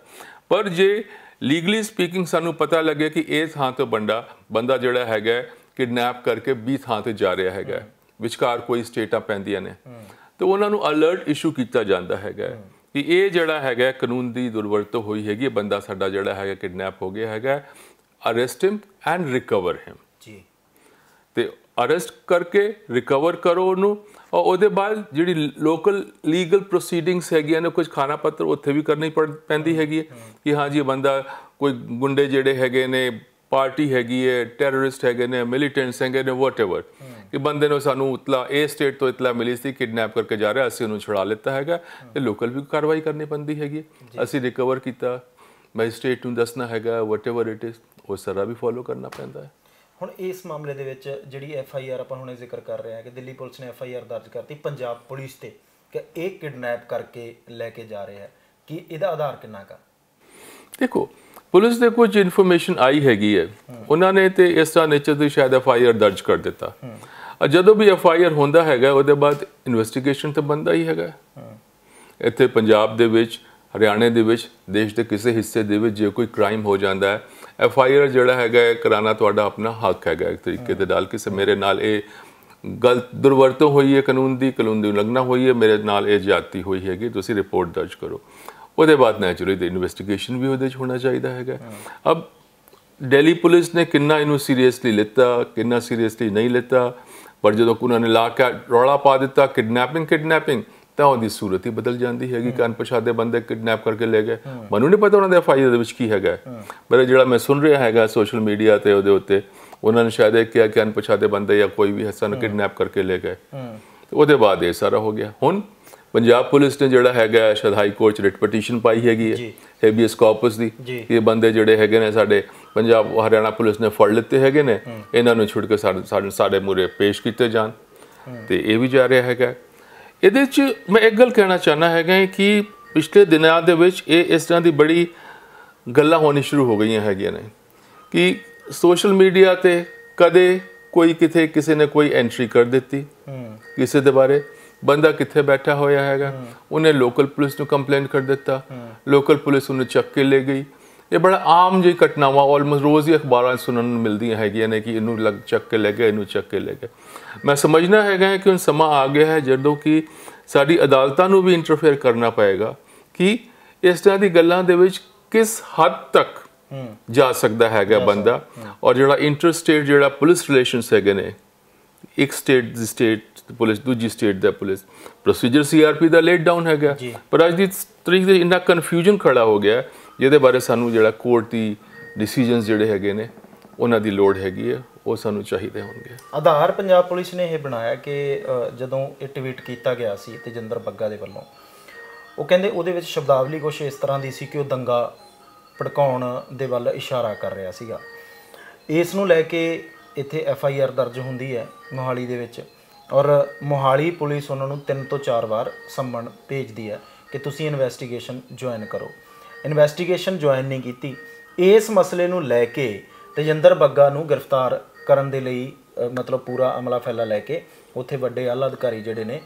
ਪਰ ਜੇ ਲੀਗਲੀ ਸਪੀਕਿੰਗ ਸਾਨੂੰ ਪਤਾ ਲੱਗੇ ਕਿ ਇਸ ਥਾਂ ਤੋਂ ਬੰਦਾ ਬੰਦਾ ਜਿਹੜਾ ਹੈਗਾ ਕਿਡਨੈਪ ਕਰਕੇ 20 ਥਾਂ ਤੇ ਜਾ ਰਿਹਾ ਹੈਗਾ ਵਿਚਕਾਰ ਕੋਈ ਸਟੇਟਾਂ ਪੈਂਦੀਆਂ ਨੇ ਤੇ ਉਹਨਾਂ ਨੂੰ ਅਲਰਟ ਇਸ਼ੂ ਕੀਤਾ ਜਾਂਦਾ ਹੈਗਾ ਕਿ ਇਹ ਜਿਹੜਾ ਹੈਗਾ ਕਾਨੂੰਨ ਦੀ ਦੁਰਵਰਤੋਂ ਹੋਈ ਹੈਗੀ ਇਹ ਬੰਦਾ ਸਾਡਾ ਜਿਹੜਾ ਹੈਗਾ ਕਿਡਨੈਪ ਹੋ ਗਿਆ ਹੈਗਾ arrest him and recover him ਜੀ ਤੇ ਅਰੈਸਟ ਕਰਕੇ ਰਿਕਵਰ ਕਰੋ ਉਹਨੂੰ ਔਰ ਉਹਦੇ ਬਾਅਦ ਜਿਹੜੀ ਲੋਕਲ ਲੀਗਲ ਪ੍ਰੋਸੀਡਿੰਗਸ ਹੈਗੀਆਂ ਨੇ ਕੁਝ ਖਾਣਾ ਪੱਤਰ ਉੱਥੇ ਵੀ ਕਰਨੀ ਪੈਂਦੀ ਹੈਗੀ ਕਿ ਹਾਂ ਜੀ ਬੰਦਾ ਕੋਈ ਗੁੰਡੇ ਜਿਹੜੇ ਹੈਗੇ ਨੇ ਪਾਰਟੀ ਹੈਗੀ ਹੈ ਟੈਰਰਿਸਟ ਹੈਗੇ ਨੇ ਮਿਲੀਟੈਂਟਸ ਹੈਗੇ ਨੇ ਵਾਟਐਵਰ ਕਿ ਬੰਦੇ ਨੂੰ ਸਾਨੂੰ ਉਤਲਾ ਇਹ ਸਟੇਟ ਤੋਂ ਇਤਲਾ ਮਿਲੀ ਸੀ ਕਿਡਨੈਪ ਕਰਕੇ ਜਾ ਰਿਹਾ ਅਸੀਂ ਉਹਨੂੰ ਛੁਡਾ ਲਿੱਤਾ ਹੈਗਾ ਤੇ ਲੋਕਲ ਵੀ ਕਾਰਵਾਈ ਕਰਨੀ ਪੈਂਦੀ ਹੈਗੀ ਅਸੀਂ ਰਿਕਵਰ ਕੀਤਾ ਮੈਜਿਸਟ੍ਰੇਟ ਨੂੰ ਦੱਸਣਾ ਹੈਗਾ ਵਾਟਐਵਰ ਇਟ ਇਜ਼ ਉਹ ਸਾਰਾ ਵੀ ਫੋਲੋ ਕਰਨਾ ਪੈਂਦਾ ਹੈ ਹੁਣ ਇਸ ਮਾਮਲੇ ਦੇ ਵਿੱਚ ਜਿਹੜੀ ਐਫ ਆਈ ਆਰ ਆਪਾਂ ਹੁਣੇ ਜ਼ਿਕਰ ਕਰ ਰਹੇ ਹਾਂ ਕਿ ਦਿੱਲੀ ਪੁਲਿਸ ਨੇ ਐਫ ਆਈ ਆਰ ਦਰਜ ਕਰਤੀ ਪੰਜਾਬ ਪੁਲਿਸ ਤੇ ਕਿ ਇਹ ਕਿਡਨੈਪ ਕਰਕੇ ਲੈ ਕੇ ਜਾ ਰਿਹਾ ਕਿ ਇਹਦਾ ਆਧਾਰ ਕਿੰਨਾ ਕਾ ਦੇਖੋ ਪੁਲਿਸ ਦੇ ਕੁਝ ਇਨਫੋਰਮੇਸ਼ਨ ਆਈ ਹੈਗੀ ਹੈ ਉਹਨਾਂ ਨੇ ਤੇ ਇਸ ਤਰ੍ਹਾਂ ਨੇਚਰ ਦੀ ਸ਼ਾਇਦ ਐਫ ਆਈ ਆਰ ਦਰਜ ਕਰ ਦਿੱਤਾ ਜਦੋਂ ਵੀ ਐਫ ਆਈ ਆਰ ਹੁੰਦਾ ਹੈਗਾ ਉਹਦੇ ਬਾਅਦ ਇਨਵੈਸਟੀਗੇਸ਼ਨ ਤਾਂ ਬੰਦਾ ਹੀ ਹੈਗਾ ਇੱਥੇ ਪੰਜਾਬ ਦੇ ਵਿੱਚ ਹਰਿਆਣੇ ਦੇ ਵਿੱਚ ਦੇਸ਼ ਦੇ ਕਿਸੇ ਹਿੱਸੇ ਦੇ ਵਿੱਚ ਜੇ ਕੋਈ ਕ੍ਰਾਈਮ ਹੋ ਜਾਂਦਾ ਹੈ ਐਫ ਆਈ ਆਰ ਜਿਹੜਾ ਹੈਗਾ ਕਰਾਣਾ ਤੁਹਾਡਾ ਆਪਣਾ ਹੱਕ ਹੈਗਾ ਇੱਕ ਤਰੀਕੇ ਦੇ ਨਾਲ ਕਿਸੇ ਮੇਰੇ ਨਾਲ ਇਹ ਗਲਤ ਦੁਰਵਰਤੋਂ ਹੋਈ ਹੈ ਕਾਨੂੰਨ ਦੀ ਕਾਨੂੰਨ ਦੀ ਉਲੰਘਣਾ ਹੋਈ ਹੈ ਮੇਰੇ ਨਾਲ ਇਹ ਜਾਤੀ ਹੋਈ ਹੈਗੀ ਤੁਸੀਂ ਰਿਪੋਰਟ ਦਰਜ ਕਰੋ ਉਹਦੇ ਬਾਅਦ ਨੈਚੁਰਲੀ ਤੇ ਇਨਵੈਸਟੀਗੇਸ਼ਨ ਵੀ ਉਹਦੇ ਚ ਹੋਣਾ ਚਾਹੀਦਾ ਹੈਗਾ ਅਬ ਦਿੱਲੀ ਪੁਲਿਸ ਨੇ ਕਿੰਨਾ ਇਹਨੂੰ ਸੀਰੀਅਸਲੀ ਲਿੱਤਾ ਕਿੰਨਾ ਸੀਰੀਅਸਲੀ ਨਹੀਂ ਲਿੱਤਾ ਪਰ ਜਦੋਂ ਉਹਨਾਂ ਨੇ ਲਾ ਕੇ ਰੌਲਾ ਪਾ ਦਿੱਤਾ ਕਿਡਨੈਪਿੰਗ ਕਿਡਨੈਪਿੰਗ ਤਾਂ ਉਹਦੀ ਸੂਰਤ ਹੀ ਬਦਲ ਜਾਂਦੀ ਹੈਗੀ ਕਾਨ ਪਛਾਦੇ ਬੰਦੇ ਕਿਡਨੈਪ ਕਰਕੇ ਲੈ ਗਏ ਮੈਨੂੰ ਨਹੀਂ ਪਤਾ ਉਹਨਾਂ ਦੇ ਫਾਇਦੇ ਦੇ ਵਿੱਚ ਕੀ ਹੈਗਾ ਪਰ ਜਿਹੜਾ ਮੈਂ ਸੁਣ ਰਿਹਾ ਹੈਗਾ ਸੋਸ਼ਲ ਮੀਡੀਆ ਤੇ ਉਹਦੇ ਉੱਤੇ ਉਹਨਾਂ ਨੇ ਸ਼ਾਇਦ ਇਹ ਕਿਹਾ ਕਿ ਅਨਪਛਾਦੇ ਬੰਦੇ ਜਾਂ ਕੋਈ ਵੀ ਹਸਨ ਕਿਡਨੈਪ ਕਰਕੇ ਲੈ ਗਏ ਉਹਦੇ ਬਾਅਦ ਇਹ ਸਾਰਾ ਹੋ ਗਿਆ ਹੁਣ ਪੰਜਾਬ ਪੁਲਿਸ ਨੇ ਜਿਹੜਾ ਹੈਗਾ ਸ਼ਾਇਦ ਹਾਈ ਕੋਰਟ ਚ ਰਿਟ ਪਟੀਸ਼ਨ ਪਾਈ ਹੈਗੀ ਹੈ ਹੈਬੀਅਸ ਕਾਰਪਸ ਦੀ ਇਹ ਬੰਦੇ ਜਿਹੜੇ ਹੈਗੇ ਨੇ ਸਾਡੇ ਪੰਜਾਬ ਹਰਿਆਣਾ ਪੁਲਿਸ ਨੇ ਫੜ ਲਿੱਤੇ ਹੈਗੇ ਨੇ ਇਹਨਾਂ ਨੂੰ ਛੁੱਟ ਕੇ ਸਾਡੇ ਸਾਡੇ ਮੂਰੇ ਪੇਸ਼ ਕੀਤੇ ਜਾਣ ਤੇ ਇਹ ਵੀ ਜਾ ਰਿਹਾ ਹੈਗਾ ਇਹਦੇ ਚ ਮੈਂ ਇੱਕ ਗੱਲ ਕਹਿਣਾ ਚਾਹਨਾ ਹੈਗਾ ਕਿ ਪਿਛਲੇ ਦਿਨਾਂ ਦੇ ਵਿੱਚ ਇਹ ਇਸ ਤਰ੍ਹਾਂ ਦੀ ਬੜੀ ਗੱਲਾਂ ਹੋਣੀ ਸ਼ੁਰੂ ਹੋ ਗਈਆਂ ਹੈਗੀਆਂ ਨੇ ਕਿ ਸੋਸ਼ਲ ਮੀਡੀਆ ਤੇ ਕਦੇ ਕੋਈ ਕਿਥੇ ਕਿਸੇ ਨੇ ਕੋਈ ਐਂਟਰੀ ਕਰ ਦਿੱਤੀ ਕਿਸੇ ਦੇ ਬਾਰੇ ਬੰਦਾ ਕਿੱਥੇ ਬੈਠਾ ਹੋਇਆ ਹੈਗਾ ਉਹਨੇ ਲੋਕਲ ਪੁਲਿਸ ਨੂੰ ਕੰਪਲੇਂਟ ਕਰ ਦਿੱਤਾ ਲੋਕਲ ਪੁਲਿਸ ਉਹਨੂੰ ਚੱਕ ਕੇ ਲੈ ਗਈ ਇਹ ਬੜਾ ਆਮ ਜਿਹੀ ਘਟਨਾਵਾਂ ਆਲਮੋਸਟ ਰੋਜ਼ ਹੀ ਅਖਬਾਰਾਂ ਸੁਣਨ ਨੂੰ ਮਿਲਦੀਆਂ ਹੈਗੀਆਂ ਨੇ ਕਿ ਇਹਨੂੰ ਲੱਗ ਚੱਕ ਕੇ ਲੈ ਗਏ ਇਹਨੂੰ ਚੱਕ ਕੇ ਲੈ ਗਏ ਮੈਂ ਸਮਝਣਾ ਹੈਗਾ ਕਿ ਹੁਣ ਸਮਾਂ ਆ ਗਿਆ ਹੈ ਜਦੋਂ ਕਿ ਸਾਡੀ ਅਦਾਲਤਾਂ ਨੂੰ ਵੀ ਇੰਟਰਫੇਅਰ ਕਰਨਾ ਪਏਗਾ ਕਿ ਇਸ ਤਰ੍ਹਾਂ ਦੀ ਗੱਲਾਂ ਦੇ ਵਿੱਚ ਕਿਸ ਹੱਦ ਤੱਕ ਜਾ ਸਕਦਾ ਹੈਗਾ ਬੰਦਾ ਔਰ ਜਿਹੜਾ ਇੰਟਰਸਟੇਟ ਜਿਹੜਾ ਪੁਲਿਸ ਰਿਲੇਸ਼ਨਸ ਹੈਗੇ ਨੇ ਇੱਕ ਸਟੇਟ ਦੀ ਸਟੇਟ ਪੁਲਿਸ ਦੂਜੀ ਸਟੇਟ ਦਾ ਪੁਲਿਸ ਪ੍ਰੋਸੀਜਰ ਸੀਆਰਪੀ ਦਾ ਲੇਟ ਡਾਊਨ ਹੈਗਾ ਪਰ ਅੱਜ ਦੀ ਤਰੀਕ ਦੇ ਇੰਨਾ ਕਨਫਿਊਜ਼ਨ ਖੜਾ ਹੋ ਗਿਆ ਜਿਹਦੇ ਬਾਰੇ ਸਾਨੂੰ ਜਿਹੜਾ ਕੋਰਟ ਦੀ ਡਿਸੀਜਨਸ ਜਿਹੜੇ ਹੈਗੇ ਨੇ ਉਹਨਾਂ ਦੀ ਲੋੜ ਹੈਗੀ ਹੈ ਉਹ ਸਾਨੂੰ ਚਾਹੀਦੇ ਹੋਣਗੇ ਆਧਾਰ ਪੰਜਾਬ ਪੁਲਿਸ ਨੇ ਇਹ ਬਣਾਇਆ ਕਿ ਜਦੋਂ ਇਹ ਟਵੀਟ ਕੀਤਾ ਗਿਆ ਸੀ ਤੇਜਿੰਦਰ ਬੱਗਾ ਦੇ ਵੱਲੋਂ ਉਹ ਕਹਿੰਦੇ ਉਹਦੇ ਵਿੱਚ ਸ਼ਬਦਾਵਲੀ ਕੁਝ ਇਸ ਤਰ੍ਹਾਂ ਦੀ ਸੀ ਕਿ ਉਹ ਦੰਗਾ ਭੜਕਾਉਣ ਦੇ ਵੱਲ ਇਸ਼ਾਰਾ ਕਰ ਰਿਹਾ ਸੀਗਾ ਇਸ ਨੂੰ ਲੈ ਕੇ ਇੱਥੇ ਐਫ ਆਈ ਆਰ ਦਰਜ ਹੁੰਦੀ ਹੈ ਮੋਹਾਲੀ ਦੇ ਵਿੱਚ ਔਰ ਮੋਹਾਲੀ ਪੁਲਿਸ ਉਹਨਾਂ ਨੂੰ ਤਿੰਨ ਤੋਂ ਚਾਰ ਵਾਰ ਸੰਮਣ ਭੇਜਦੀ ਹੈ ਕਿ ਤੁਸੀਂ ਇਨਵੈਸਟੀਗੇਸ਼ਨ ਜੁਆਇਨ ਕਰੋ ਇਨਵੈਸਟੀਗੇਸ਼ਨ ਜੁਆਇਨ ਨਹੀਂ ਕੀਤੀ ਇਸ ਮਸਲੇ ਨੂੰ ਲੈ ਕੇ ਤੇਜਿੰਦਰ ਬੱਗਾ ਨੂੰ ਗ੍ਰਿਫਤਾਰ ਕਰਨ ਦੇ ਲਈ ਮਤਲਬ ਪੂਰਾ ਅਮਲਾ ਫੈਲਾ ਲੈ ਕੇ ਉੱਥੇ ਵੱਡੇ ਆਲਾ ਅਧਿਕਾਰੀ ਜਿਹੜੇ ਨੇ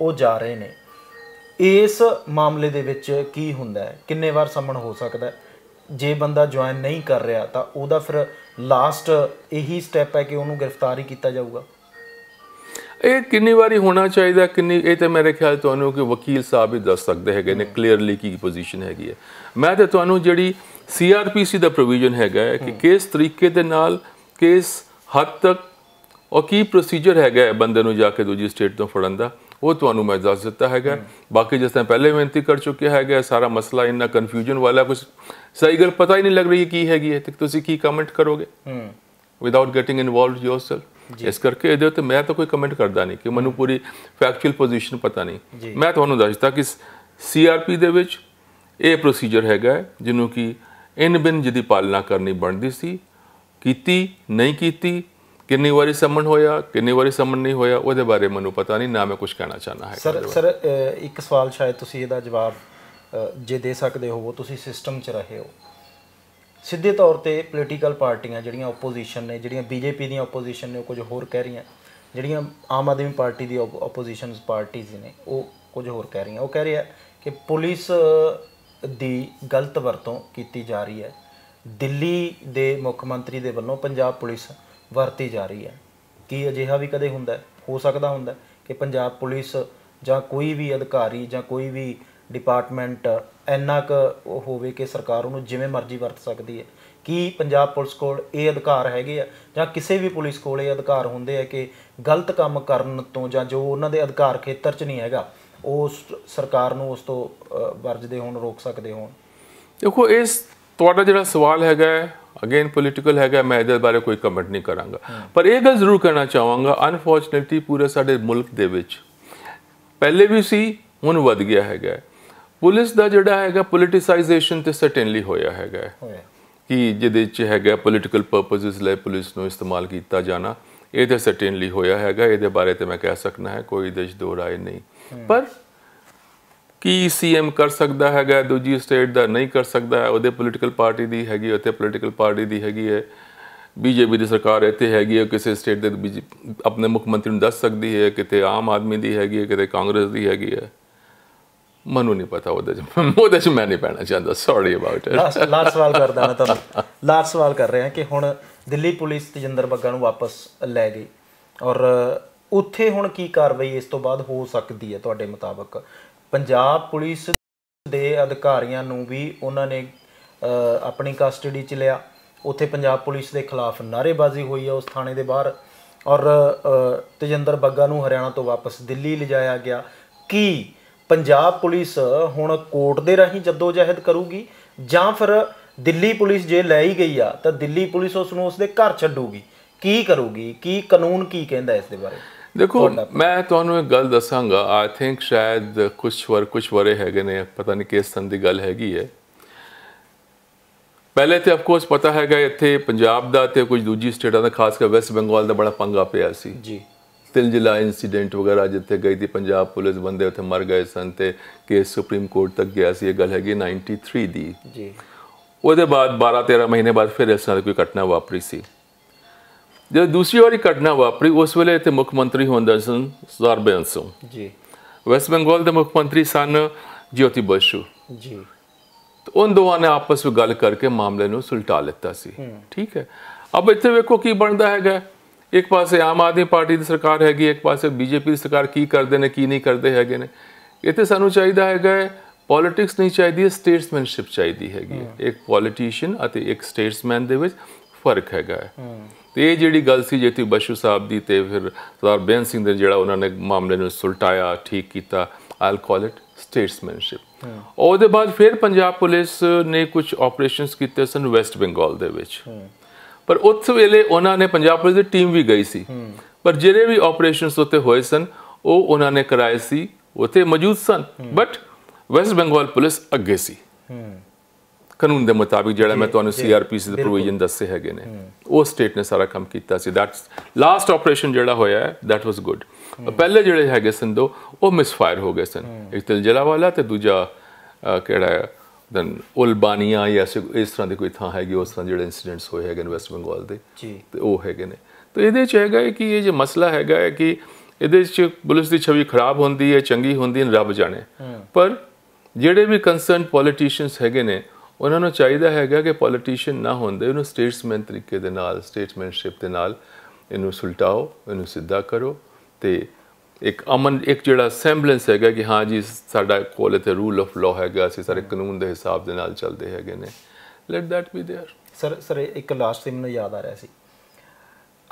ਉਹ ਜਾ ਰਹੇ ਨੇ ਇਸ ਮਾਮਲੇ ਦੇ ਵਿੱਚ ਕੀ ਹੁੰਦਾ ਹੈ ਕਿੰਨੇ ਵਾਰ ਸੰਮਣ ਹੋ ਸਕਦਾ ਹੈ ਜੇ ਬੰਦਾ ਜੁਆਇਨ ਨਹੀਂ ਕਰ ਰਿਹਾ ਤਾਂ ਉਹਦਾ ਫਿਰ ਲਾਸਟ ਇਹੀ ਸਟੈਪ ਹੈ ਕਿ ਉਹਨੂੰ ਗ੍ਰਿਫਤਾਰੀ ਕੀਤਾ ਜਾਊਗਾ ਇਹ ਕਿੰਨੀ ਵਾਰੀ ਹੋਣਾ ਚਾਹੀਦਾ ਕਿੰਨੀ ਇਹ ਤੇ ਮੇਰੇ ਖਿਆਲ ਤੁਹਾਨੂੰ ਕਿ ਵਕੀਲ ਸਾਹਿਬ ਹੀ ਦੱਸ ਸਕਦੇ ਹੈਗੇ ਨੇ ਕਲੀਅਰਲੀ ਕੀ ਪੋਜੀਸ਼ਨ ਹੈਗੀ ਹੈ ਮੈਂ ਤੇ ਤੁਹਾਨੂੰ ਜਿਹੜੀ ਸੀਆਰਪੀਸੀ ਦਾ ਪ੍ਰੋਵੀਜ਼ਨ ਹੈਗਾ ਹੈ ਕਿ ਕਿਸ ਤਰੀਕੇ ਦੇ ਨਾਲ ਕਿਸ ਹੱਦ ਤੱਕ ਔਰ ਕੀ ਪ੍ਰੋਸੀਜਰ ਹੈਗਾ ਬੰਦੇ ਨੂੰ ਜਾ ਕੇ ਦੂਜੀ ਸਟੇਟ ਤੋਂ ਫੜਨ ਦਾ ਉਹ ਤੁਹਾਨੂੰ ਮੈਂ ਦੱਸ ਦਿੱਤਾ ਹੈਗਾ ਬਾਕੀ ਜਿਸ ਤਰ੍ਹਾਂ ਪਹਿਲੇ ਬੇਨਤੀ ਕਰ ਚੁੱਕਿਆ ਹੈਗਾ ਸਾਰਾ ਮਸਲਾ ਇੰਨਾ ਕਨਫਿਊਜ਼ਨ ਵਾਲਾ ਕੁਝ ਸਹੀ ਗੱਲ ਪਤਾ ਹੀ ਨਹੀਂ ਲੱਗ ਰਹੀ ਕੀ ਹੈਗੀ ਹੈ ਤੇ ਤੁਸੀਂ ਕੀ ਕਮੈਂਟ ਕਰੋਗੇ ਵਿਦਆਊਟ ਗੈਟਿੰਗ ਇਨਵੋਲਵਡ ਯੋਰਸੈਲਫ ਇਸ ਕਰਕੇ ਇਹਦੇ ਤੇ ਮੈਂ ਤਾਂ ਕੋਈ ਕਮੈਂਟ ਕਰਦਾ ਨਹੀਂ ਕਿ ਮੈਨੂੰ ਪੂਰੀ ਫੈਕਚੁਅਲ ਪੋਜੀਸ਼ਨ ਪਤਾ ਨਹੀਂ ਮੈਂ ਤੁਹਾਨੂੰ ਦੱਸ ਦਿੱਤਾ ਕਿ ਸੀਆਰਪੀ ਦੇ ਵਿੱਚ ਇਹ ਪ੍ਰੋਸੀਜਰ ਹੈਗਾ ਜਿਹਨੂੰ ਕਿ ਇਨ ਬਿਨ ਜਿਹਦੀ ਪਾਲਣਾ ਕਰਨੀ ਬਣਦੀ ਸੀ ਕੀਤੀ ਨਹੀਂ ਕੀਤੀ ਕਿੰਨੀ ਵਾਰੀ ਸਮਨ ਹੋਇਆ ਕਿੰਨੀ ਵਾਰੀ ਸਮਨ ਨਹੀਂ ਹੋਇਆ ਉਹਦੇ ਬਾਰੇ ਮੈਨੂੰ ਪਤਾ ਨਹੀਂ ਨਾ ਮੈਂ ਕੁਝ ਕਹਿਣਾ ਚਾਹਨਾ ਹੈ ਸਰ ਸਰ ਇੱਕ ਸਵਾਲ ਸ਼ਾਇਦ ਤੁਸੀਂ ਇਹਦਾ ਜਵਾਬ ਜੇ ਦੇ ਸਕਦੇ ਹੋ ਤੁਸੀਂ ਸਿਸਟਮ 'ਚ ਰਹੇ ਹੋ ਸਿੱਧੇ ਤੌਰ ਤੇ ਪੋਲੀਟੀਕਲ ਪਾਰਟੀਆਂ ਜਿਹੜੀਆਂ ਆਪੋਜੀਸ਼ਨ ਨੇ ਜਿਹੜੀਆਂ ਬੀਜੇਪੀ ਦੀਆਂ ਆਪੋਜੀਸ਼ਨ ਨੇ ਉਹ ਕੁਝ ਹੋਰ ਕਹਿ ਰਹੀਆਂ ਜਿਹੜੀਆਂ ਆਮ ਆਦਮੀ ਪਾਰਟੀ ਦੀ ਆਪੋਜੀਸ਼ਨ ਪਾਰਟੀਆਂ ਨੇ ਉਹ ਕੁਝ ਹੋਰ ਕਹਿ ਰਹੀਆਂ ਉਹ ਕਹਿ ਰਿਹਾ ਕਿ ਪੁਲਿਸ ਦੀ ਗਲਤ ਵਰਤੋਂ ਕੀਤੀ ਜਾ ਰਹੀ ਹੈ ਦਿੱਲੀ ਦੇ ਮੁੱਖ ਮੰਤਰੀ ਦੇ ਵੱਲੋਂ ਪੰਜਾਬ ਪੁਲਿਸ ਵਰਤੀ ਜਾ ਰਹੀ ਹੈ ਕੀ ਅਜਿਹਾ ਵੀ ਕਦੇ ਹੁੰਦਾ ਹੋ ਸਕਦਾ ਹੁੰਦਾ ਕਿ ਪੰਜਾਬ ਪੁਲਿਸ ਜਾਂ ਕੋਈ ਵੀ ਅਧਿਕਾਰੀ ਜਾਂ ਕੋਈ ਵੀ ਡਿਪਾਰਟਮੈਂਟ ਇੰਨਾ ਕੁ ਹੋਵੇ ਕਿ ਸਰਕਾਰ ਉਹਨੂੰ ਜਿਵੇਂ ਮਰਜ਼ੀ ਵਰਤ ਸਕਦੀ ਹੈ ਕੀ ਪੰਜਾਬ ਪੁਲਿਸ ਕੋਲ ਇਹ ਅਧਿਕਾਰ ਹੈਗੇ ਆ ਜਾਂ ਕਿਸੇ ਵੀ ਪੁਲਿਸ ਕੋਲ ਇਹ ਅਧਿਕਾਰ ਹੁੰਦੇ ਆ ਕਿ ਗਲਤ ਕੰਮ ਕਰਨ ਤੋਂ ਜਾਂ ਜੋ ਉਹਨਾਂ ਦੇ ਅਧਿਕਾਰ ਖੇਤਰ 'ਚ ਨਹੀਂ ਹੈਗਾ ਉਹ ਸਰਕਾਰ ਨੂੰ ਉਸ ਤੋਂ ਵਰਜਦੇ ਹੋਣ ਰੋਕ ਸਕਦੇ ਹੋਣ ਦੇਖੋ ਇਸ ਤੁਹਾਡਾ ਜਿਹੜਾ ਸਵਾਲ ਹੈਗਾ ਅਗੇਨ ਪੋਲਿਟੀਕਲ ਹੈਗਾ ਮੈਂ ਇਹਦੇ ਬਾਰੇ ਕੋਈ ਕਮੈਂਟ ਨਹੀਂ ਕਰਾਂਗਾ ਪਰ ਇਹ ਗੱਲ ਜ਼ਰੂਰ ਕਰਨਾ ਚਾਹਾਂਗਾ ਅਨਫੋਰਚਨਟਲੀ ਪੂਰੇ ਸਾਡੇ ਮੁਲਕ ਦੇ ਵਿੱਚ ਪਹਿਲੇ ਵੀ ਸੀ ਹੁਣ ਵੱਧ ਗਿਆ ਹੈਗਾ ਪੁਲਿਸ ਦਾ ਜਿਹੜਾ ਹੈਗਾ ਪੋਲਿਟਿਸਾਈਜੇਸ਼ਨ ਤੇ ਸਰਟੇਨਲੀ ਹੋਇਆ ਹੈਗਾ ਕਿ ਜਿਹਦੇ ਵਿੱਚ ਹੈਗਾ ਪੋਲਿਟੀਕਲ ਪਰਪਸਸ ਲਈ ਪੁਲਿਸ ਨੂੰ ਇਸਤੇਮਾਲ ਕੀਤਾ ਜਾਣਾ ਇਹ ਤੇ ਸਰਟੇਨਲੀ ਹੋਇਆ ਹੈਗਾ ਇਹਦੇ ਬਾਰੇ ਤੇ ਮੈਂ ਕਹਿ ਸਕਣਾ ਹੈ ਕੋਈ ਦੇਸ਼ ਦੋ ਰਾਏ ਨਹੀਂ ਪਰ ਕੀ ਸੀਐਮ ਕਰ ਸਕਦਾ ਹੈਗਾ ਦੂਜੀ ਸਟੇਟ ਦਾ ਨਹੀਂ ਕਰ ਸਕਦਾ ਉਹਦੇ ਪੋਲੀਟੀਕਲ ਪਾਰਟੀ ਦੀ ਹੈਗੀ ਉੱਥੇ ਪੋਲੀਟੀਕਲ ਪਾਰਟੀ ਦੀ ਹੈਗੀ ਹੈ ਬੀਜੇਪੀ ਦੀ ਸਰਕਾਰ ਇੱਥੇ ਹੈਗੀ ਹੈ ਕਿਸੇ ਸਟੇਟ ਦੇ ਆਪਣੇ ਮੁੱਖ ਮੰਤਰੀ ਨੂੰ ਦੱਸ ਸਕਦੀ ਹੈ ਕਿਤੇ ਆਮ ਆਦਮੀ ਦੀ ਹੈਗੀ ਹੈ ਕਿਤੇ ਕਾਂਗਰਸ ਦੀ ਹੈਗੀ ਹੈ ਮੈਨੂੰ ਨਹੀਂ ਪਤਾ ਉਹਦੇ ਚ ਉਹਦੇ ਚ ਮੈਂ ਨਹੀਂ ਪੈਣਾ ਚਾਹੁੰਦਾ ਸੌਰੀ ਅਬਾਊਟ ਇਟ ਲਾਸਟ ਸਵਾਲ ਕਰਦਾ ਮੈਂ ਤੁਹਾਨੂੰ ਲਾਸਟ ਸਵਾਲ ਕਰ ਰਿਹਾ ਕਿ ਹੁਣ ਦਿੱਲੀ ਪੁਲਿਸ ਤਜਿੰਦਰ ਬੱਗਾ ਨੂੰ ਵਾਪਸ ਲੈ ਗਈ ਔਰ ਉੱਥੇ ਹੁਣ ਕੀ ਕਾਰਵਾਈ ਇਸ ਤੋਂ ਬਾਅਦ ਹੋ ਸਕਦੀ ਹੈ ਤੁਹਾਡੇ ਮੁਤਾਬਕ ਪੰਜਾਬ ਪੁਲਿਸ ਦੇ ਅਧਿਕਾਰੀਆਂ ਨੂੰ ਵੀ ਉਹਨਾਂ ਨੇ ਆਪਣੀ ਕਸਟਡੀ 'ਚ ਲਿਆ ਉੱਥੇ ਪੰਜਾਬ ਪੁਲਿਸ ਦੇ ਖਿਲਾਫ ਨਾਰੇਬਾਜ਼ੀ ਹੋਈ ਹੈ ਉਸ ਥਾਣੇ ਦੇ ਬਾਹਰ ਔਰ ਤਜਿੰਦਰ ਬੱਗਾ ਨੂੰ ਹਰਿਆਣਾ ਤੋਂ ਵਾਪਸ ਦਿੱਲੀ ਲਿਜਾਇਆ ਗਿਆ ਕੀ ਪੰਜਾਬ ਪੁਲਿਸ ਹੁਣ ਕੋਰਟ ਦੇ ਰਾਹੀਂ ਜੱਦੋ ਜਹਿਦ ਕਰੂਗੀ ਜਾਂ ਫਿਰ ਦਿੱਲੀ ਪੁਲਿਸ ਜੇ ਲੈ ਹੀ ਗਈ ਆ ਤਾਂ ਦਿੱਲੀ ਪੁਲਿਸ ਉਸ ਨੂੰ ਉਸ ਦੇ ਘਰ ਛੱਡੂਗੀ ਕੀ ਕਰੂਗੀ ਕੀ ਕਾਨੂੰਨ ਕੀ ਕਹਿੰਦਾ ਇਸ ਦੇ ਬਾਰੇ ਦੇਖੋ ਮੈਂ ਤੁਹਾਨੂੰ ਇੱਕ ਗੱਲ ਦੱਸਾਂਗਾ ਆਈ ਥਿੰਕ ਸ਼ਾਇਦ ਕੁਝ ਵਰ ਕੁਝ ਵਰੇ ਹੈਗੇ ਨੇ ਪਤਾ ਨਹੀਂ ਕਿਸ ਤਰ੍ਹਾਂ ਦੀ ਗੱਲ ਹੈਗੀ ਹੈ ਪਹਿਲੇ ਤੇ ਆਫ ਕੋਰਸ ਪਤਾ ਹੈਗਾ ਇੱਥੇ ਪੰਜਾਬ ਦਾ ਤੇ ਕੁਝ ਦੂਜੀ ਸਟੇਟਾਂ ਦਾ ਖਾਸ ਕਰ ਵੈਸਟ ਬੰਗਾਲ ਦਾ ਬੜਾ ਪੰਗਾ ਪਿਆ ਸੀ ਜੀ ਤਿਲ ਜਿਲਾ ਇਨਸੀਡੈਂਟ ਵਗੈਰਾ ਜਿੱਥੇ ਗਈ ਸੀ ਪੰਜਾਬ ਪੁਲਿਸ ਬੰਦੇ ਉੱਥੇ ਮਰ ਗਏ ਸਨ ਤੇ ਕੇਸ ਸੁਪਰੀਮ ਕੋਰਟ ਤੱਕ ਗਿਆ ਸੀ ਇਹ ਗੱਲ ਹੈਗੀ 93 ਦੀ ਜੀ ਉਹਦੇ ਬਾਅਦ 12 13 ਮਹੀਨੇ ਬਾਅਦ ਫਿਰ ਇਸ ਨਾਲ ਕੋਈ ਘਟਨਾ ਵਾਪਰੀ ਸੀ ਜਦ ਦੂਸਰੀ ਵਾਰੀ ਘਟਨਾ ਵਾਪਰੀ ਉਸ ਵੇਲੇ ਤੇ ਮੁੱਖ ਮੰਤਰੀ ਹੁੰਦਾ ਸਨ ਸਰਦਾਰ ਬੇਅੰਤ ਸਿੰਘ ਜੀ ਵੈਸਟ ਬੰਗਾਲ ਦੇ ਮੁੱਖ ਮੰਤਰੀ ਸਨ ਜਯੋਤੀ ਬਸੂ ਜੀ ਤੇ ਉਹਨਾਂ ਦੋਵਾਂ ਨੇ ਆਪਸ ਵਿੱਚ ਗੱਲ ਕਰਕੇ ਮਾਮਲੇ ਨੂੰ ਸੁਲਟਾ ਲਿੱਤਾ ਸੀ ਠੀਕ ਹੈ ਅਬ ਇੱਥੇ ਵੇਖੋ ਕੀ ਬਣਦਾ ਹੈਗਾ ਇੱਕ ਪਾਸੇ ਆਮ ਆਦਮੀ ਪਾਰਟੀ ਦੀ ਸਰਕਾਰ ਹੈਗੀ ਇੱਕ ਪਾਸੇ ਬੀਜੇਪੀ ਦੀ ਸਰਕਾਰ ਕੀ ਕਰਦੇ ਨੇ ਕੀ ਨਹੀਂ ਕਰਦੇ ਹੈਗੇ ਨੇ ਇੱਥੇ ਸਾਨੂੰ ਚਾਹੀਦਾ ਹੈਗਾ ਪੋਲਿਟਿਕਸ ਨਹੀਂ ਚਾਹੀਦੀ ਸਟੇਟਸਮੈਨਸ਼ਿਪ ਚਾਹੀਦੀ ਹੈਗੀ ਇੱਕ ਪੋਲਿਟਿਸ਼ੀਅਨ ਅਤੇ ਇੱਕ ਸਟੇਟਸਮੈਨ ਦੇ ਵਿੱਚ ਫਰਕ ਹੈਗਾ ਤੇ ਇਹ ਜਿਹੜੀ ਗੱਲ ਸੀ ਜੇਤੀ ਬਸ਼ੂ ਸਾਹਿਬ ਦੀ ਤੇ ਫਿਰ ਸਰਦਾਰ ਬੇਨ ਸਿੰਘ ਦੇ ਜਿਹੜਾ ਉਹਨਾਂ ਨੇ ਮਾਮਲੇ ਨੂੰ ਸੁਲਟਾਇਆ ਠੀਕ ਕੀਤਾ ਆਲ ਕਾਲ ਇਟ ਸਟੇਟਸਮੈਨਸ਼ਿਪ ਉਹਦੇ ਬਾਅਦ ਫਿਰ ਪੰਜਾਬ ਪੁਲਿਸ ਨੇ ਕੁਝ ਆਪਰੇਸ਼ਨਸ ਕੀਤੇ ਸਨ ਵੈਸਟ ਬੰਗਾਲ ਦੇ ਵਿੱਚ ਪਰ ਉਸ ਵੇਲੇ ਉਹਨਾਂ ਨੇ ਪੰਜਾਬ ਪੁਲਿਸ ਦੀ ਟੀਮ ਵੀ ਗਈ ਸੀ ਪਰ ਜਿਹੜੇ ਵੀ ਆਪਰੇਸ਼ਨਸ ਉੱਤੇ ਹੋਏ ਸਨ ਉਹ ਉਹਨਾਂ ਨੇ ਕਰਾਏ ਸੀ ਉੱਥੇ ਮੌਜੂਦ ਸਨ ਬਟ ਵੈਸਟ ਬੰਗਾਲ ਪੁਲਿਸ ਅੱਗੇ ਸੀ ਕਾਨੂੰਨ ਦੇ ਮੁਤਾਬਿਕ ਜਿਹੜਾ ਮੈਂ ਤੁਹਾਨੂੰ ਸੀਆਰਪੀਸੀ ਦੇ ਪ੍ਰੋਵੀਜ਼ਨ ਦੱਸੇ ਹੈਗੇ ਨੇ ਉਹ ਸਟੇਟ ਨੇ ਸਾਰਾ ਕੰਮ ਕੀਤਾ ਸੀ ਦੈਟਸ ਲਾਸਟ ਆਪਰੇਸ਼ਨ ਜਿਹੜਾ ਹੋਇਆ ਹੈ ਦੈਟ ਵਾਸ ਗੁੱਡ ਪਹਿਲੇ ਜਿਹੜੇ ਹੈਗੇ ਸਨ ਦੋ ਉਹ ਮਿਸਫਾਇਰ ਹੋ ਗਏ ਸਨ ਇੱਕ ਤਿਲ ਵਾਲਾ ਤੇ ਦੂਜਾ ਕਿਹੜਾ ਦਨ ਉਲਬਾਨੀਆ ਜਾਂ ਇਸ ਤਰ੍ਹਾਂ ਦੇ ਕੋਈ ਥਾਂ ਹੈਗੀ ਉਸ ਤਰ੍ਹਾਂ ਜਿਹੜੇ ਇਨਸੀਡੈਂਟਸ ਹੋਏ ਹੈਗੇ ਨੇ ਵੈਸਟ ਬੰਗਾਲ ਦੇ ਤੇ ਉਹ ਹੈਗੇ ਨੇ ਤੇ ਇਹਦੇ ਚ ਹੈਗਾ ਕਿ ਇਹ ਜੇ ਮਸਲਾ ਹੈਗਾ ਕਿ ਇਹਦੇ ਚ ਪੁਲਿਸ ਦੀ ਛਵੀ ਖਰਾਬ ਹੁੰਦੀ ਹੈ ਚੰਗੀ ਹੁੰਦੀ ਹੈ ਰੱਬ ਜਾਣੇ ਪਰ ਜਿਹੜੇ ਵੀ ਕੰਸਰਨ ਪੋਲੀਟੀਸ਼ੀਅਨਸ ਹੈਗੇ ਨੇ ਉਹਨਾਂ ਨੂੰ ਚਾਹੀਦਾ ਹੈਗਾ ਕਿ ਪੋਲੀਟੀਸ਼ੀਅਨ ਨਾ ਹੁੰਦੇ ਉਹਨੂੰ ਸਟੇਟਸਮੈਨ ਤਰੀਕੇ ਦੇ ਨਾਲ ਸਟੇਟਸਮੈਨਸ਼ਿਪ ਦੇ ਨਾਲ ਇਹਨੂੰ ਸੁਲਟਾਓ ਇਹਨੂੰ ਸਿੱਧਾ ਕਰੋ ਤੇ ਇੱਕ ਅਮਨ ਇੱਕ ਜਿਹੜਾ ਸੈਂਬਲੈਂਸ ਹੈਗਾ ਕਿ ਹਾਂ ਜੀ ਸਾਡਾ ਕੋਲ ਤੇ ਰੂਲ ਆਫ ਲਾਅ ਹੈਗਾ ਅਸੀਂ ਸਾਰੇ ਕਾਨੂੰਨ ਦੇ ਹਿਸਾਬ ਦੇ ਨਾਲ ਚੱਲਦੇ ਹੈਗੇ ਨੇ let that be there sir sir ਇੱਕ ਲਾਸਟ ਥਿੰਗ ਮੈਨੂੰ ਯਾਦ ਆ ਰਿਹਾ ਸੀ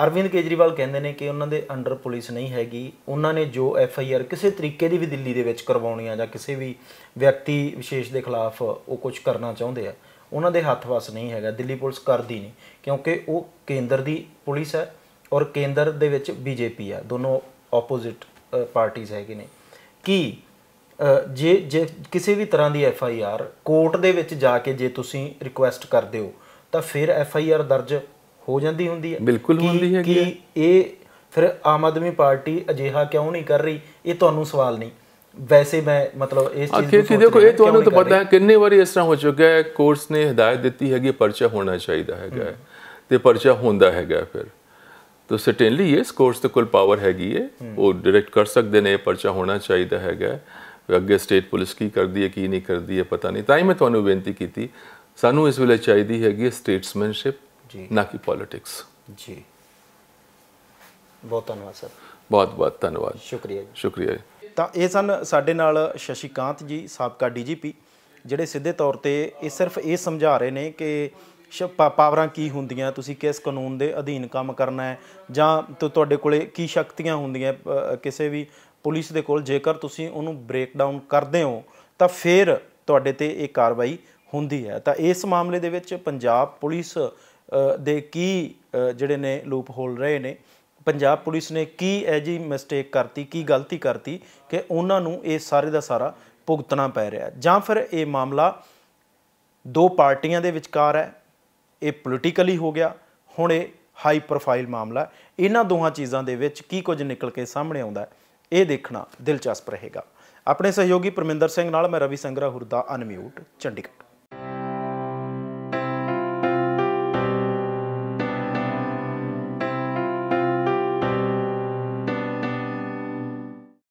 ਅਰਵਿੰਦ ਕੇਜਰੀਵਾਲ ਕਹਿੰਦੇ ਨੇ ਕਿ ਉਹਨਾਂ ਦੇ ਅੰਡਰ ਪੁਲਿਸ ਨਹੀਂ ਹੈਗੀ ਉਹਨਾਂ ਨੇ ਜੋ ਐਫ ਆਈ ਆਰ ਕਿਸੇ ਤਰੀਕੇ ਦੀ ਵੀ ਦਿੱਲੀ ਦੇ ਵਿੱਚ ਕਰਵਾਉਣੀ ਆ ਜਾਂ ਕਿਸੇ ਵੀ ਵਿਅਕਤੀ ਵਿਸ਼ੇਸ਼ ਦੇ ਖਿਲਾਫ ਉਹ ਕੁਝ ਕਰਨਾ ਚਾਹੁੰਦੇ ਆ ਉਹਨਾਂ ਦੇ ਹੱਥ ਵਸ ਨਹੀਂ ਹੈਗਾ ਦਿੱਲੀ ਪੁਲਿਸ ਕਰਦੀ ਨਹੀਂ ਕਿਉਂਕਿ ਉਹ ਕੇਂਦਰ ਦੀ ਪੁਲਿਸ ਹੈ ਔਰ ਕੇਂਦਰ ਦੇ ਵਿੱਚ ਬੀਜੇਪੀ ਆ ਦੋਨੋਂ ਆਪੋਜ਼ਿਟ ਪਾਰਟੀਆਂ ਹੈਗੇ ਨੇ ਕੀ ਜੇ ਜੇ ਕਿਸੇ ਵੀ ਤਰ੍ਹਾਂ ਦੀ ਐਫ ਆਈ ਆਰ ਕੋਰਟ ਦੇ ਵਿੱਚ ਜਾ ਕੇ ਜੇ ਤੁਸੀਂ ਰਿਕੁਐਸਟ ਕਰਦੇ ਹੋ ਤਾਂ ਫਿਰ ਐਫ ਆਈ ਆਰ ਦਰਜ ਹੋ ਜਾਂਦੀ ਹੁੰਦੀ ਹੈ ਬਿਲਕੁਲ ਹੁੰਦੀ ਹੈ ਕਿ ਇਹ ਫਿਰ ਆਮ ਆਦਮੀ ਪਾਰਟੀ ਅਜਿਹਾ ਕਿਉਂ ਨਹੀਂ ਕਰ ਰਹੀ ਇਹ ਤੁਹਾਨੂੰ ਸਵਾਲ ਨਹੀਂ ਵੈਸੇ ਮੈਂ ਮਤਲਬ ਇਸ ਚੀਜ਼ ਨੂੰ ਕਿ ਦੇਖੋ ਇਹ ਤੁਹਾਨੂੰ ਤਾਂ ਪਤਾ ਹੈ ਕਿੰਨੇ ਵਾਰੀ ਇਸ ਤਰ੍ਹਾਂ ਹੋ ਚੁੱਕਾ ਹੈ ਕੋਰਸ ਨੇ ਹਦਾਇਤ ਦਿੱਤੀ ਹੈਗੀ ਪਰਚਾ ਹੋਣਾ ਚਾਹੀਦਾ ਹੈਗਾ ਤੇ ਪਰਚਾ ਹੁੰਦਾ ਹੈਗਾ ਫਿਰ ਤੋ ਸਰਟੇਨਲੀ ਇਸ ਕੋਰਸ ਤੇ ਕੋਲ ਪਾਵਰ ਹੈਗੀ ਹੈ ਉਹ ਡਾਇਰੈਕਟ ਕਰ ਸਕਦੇ ਨੇ ਪਰਚਾ ਹੋਣਾ ਚਾਹੀਦਾ ਹੈਗਾ ਅੱਗੇ ਸਟੇਟ ਪੁਲਿਸ ਕੀ ਕਰਦੀ ਹੈ ਕੀ ਨਹੀਂ ਕਰਦੀ ਹੈ ਪਤਾ ਨਹੀਂ ਤਾਂ ਹੀ ਮੈਂ ਤੁਹਾਨੂੰ ਬੇਨਤੀ ਕੀਤੀ ਸਾਨੂੰ ਇਸ ਵੇਲੇ ਚਾਹੀਦੀ ਹੈਗੀ ਸਟੇਟਸਮੈਨਸ਼ਿਪ ਜੀ ਨਾ ਕਿ ਪੋਲਿਟਿਕਸ ਜੀ ਬਹੁਤ ਧੰਨਵਾਦ ਸਰ ਬਹੁਤ ਬਹੁਤ ਧੰਨਵਾਦ ਸ਼ੁਕਰੀਆ ਜੀ ਸ਼ੁਕਰੀਆ ਤਾਂ ਇਹ ਸਨ ਸਾਡੇ ਨਾਲ ਸ਼ਸ਼ੀਕਾਂਤ ਜੀ ਸਾਬਕਾ ਡੀਜੀਪੀ ਜਿਹੜੇ ਸਿੱਧੇ ਤੌਰ ਤੇ ਇਹ ਸਿਰਫ ਇਹ ਸਮਝਾ ਰਹੇ ਨੇ ਕਿ ਪਾਵਰਾਂ ਕੀ ਹੁੰਦੀਆਂ ਤੁਸੀਂ ਕਿਸ ਕਾਨੂੰਨ ਦੇ ਅਧੀਨ ਕੰਮ ਕਰਨਾ ਹੈ ਜਾਂ ਤੁਹਾਡੇ ਕੋਲੇ ਕੀ ਸ਼ਕਤੀਆਂ ਹੁੰਦੀਆਂ ਕਿਸੇ ਵੀ ਪੁਲਿਸ ਦੇ ਕੋਲ ਜੇਕਰ ਤੁਸੀਂ ਉਹਨੂੰ ਬ੍ਰੇਕ ਡਾਊਨ ਕਰਦੇ ਹੋ ਤਾਂ ਫਿਰ ਤੁਹਾਡੇ ਤੇ ਇਹ ਕਾਰਵਾਈ ਹੁੰਦੀ ਹੈ ਤਾਂ ਇਸ ਮਾਮਲੇ ਦੇ ਵਿੱਚ ਪੰਜਾਬ ਪੁਲਿਸ ਦੇ ਕੀ ਜਿਹੜੇ ਨੇ ਲੂਪ ਹੋਲ ਰਹੇ ਨੇ ਪੰਜਾਬ ਪੁਲਿਸ ਨੇ ਕੀ ਐਜੀ ਮਿਸਟੇਕ ਕਰਤੀ ਕੀ ਗਲਤੀ ਕਰਤੀ ਕਿ ਉਹਨਾਂ ਨੂੰ ਇਹ ਸਾਰੇ ਦਾ ਸਾਰਾ ਭੁਗਤਣਾ ਪੈ ਰਿਹਾ ਜਾਂ ਫਿਰ ਇਹ ਮਾਮਲਾ ਦੋ ਪਾਰਟੀਆਂ ਦੇ ਵਿਚਕਾਰ ਹੈ ਇਹ ਪੋਲਿਟਿਕਲੀ ਹੋ ਗਿਆ ਹੁਣ ਇਹ ਹਾਈ ਪ੍ਰੋਫਾਈਲ ਮਾਮਲਾ ਇਹਨਾਂ ਦੋਹਾਂ ਚੀਜ਼ਾਂ ਦੇ ਵਿੱਚ ਕੀ ਕੁਝ ਨਿਕਲ ਕੇ ਸਾਹਮਣੇ ਆਉਂਦਾ ਹੈ ਇਹ ਦੇਖਣਾ ਦਿਲਚਸਪ ਰਹੇਗਾ ਆਪਣੇ ਸਹਿਯੋਗੀ ਪਰਮਿੰਦਰ ਸਿੰਘ ਨਾਲ ਮੈਂ ਰਵੀ ਸੰਗਰਾ ਹੁਰਦਾ ਅਨਮਿਊਟ ਚੰਡੀਗੜ੍ਹ